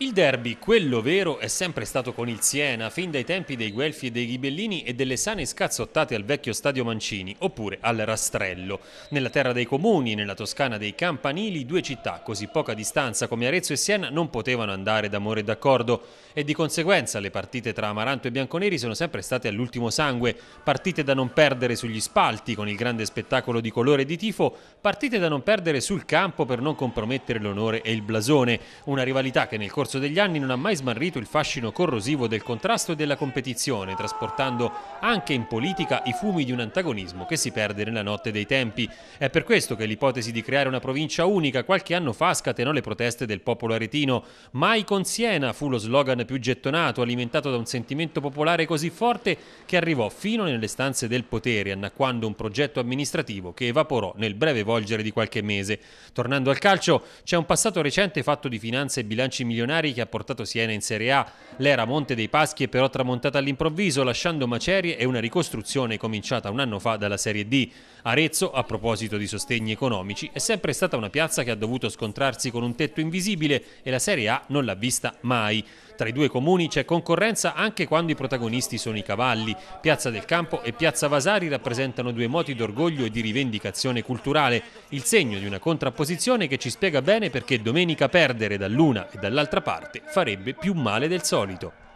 Il derby, quello vero, è sempre stato con il Siena, fin dai tempi dei Guelfi e dei Ghibellini e delle sane scazzottate al vecchio stadio Mancini, oppure al Rastrello. Nella terra dei comuni, nella Toscana dei Campanili, due città così poca distanza come Arezzo e Siena non potevano andare d'amore e d'accordo e di conseguenza le partite tra Amaranto e Bianconeri sono sempre state all'ultimo sangue, partite da non perdere sugli spalti con il grande spettacolo di colore e di tifo, partite da non perdere sul campo per non compromettere l'onore e il blasone, una rivalità che nel corso corso degli anni non ha mai smarrito il fascino corrosivo del contrasto e della competizione, trasportando anche in politica i fumi di un antagonismo che si perde nella notte dei tempi. È per questo che l'ipotesi di creare una provincia unica qualche anno fa scatenò le proteste del popolo aretino. Mai con Siena fu lo slogan più gettonato, alimentato da un sentimento popolare così forte che arrivò fino nelle stanze del potere, annacquando un progetto amministrativo che evaporò nel breve volgere di qualche mese. Tornando al calcio, c'è un passato recente fatto di finanze e bilanci milionari Molinari che ha portato Siena in Serie A. L'era Monte dei Paschi è però tramontata all'improvviso lasciando macerie e una ricostruzione cominciata un anno fa dalla Serie D. Arezzo, a proposito di sostegni economici, è sempre stata una piazza che ha dovuto scontrarsi con un tetto invisibile e la Serie A non l'ha vista mai. Tra i due comuni c'è concorrenza anche quando i protagonisti sono i cavalli. Piazza del Campo e Piazza Vasari rappresentano due moti d'orgoglio e di rivendicazione culturale, il segno di una contrapposizione che ci spiega bene perché domenica perdere dall'una e dall'altra parte farebbe più male del solito.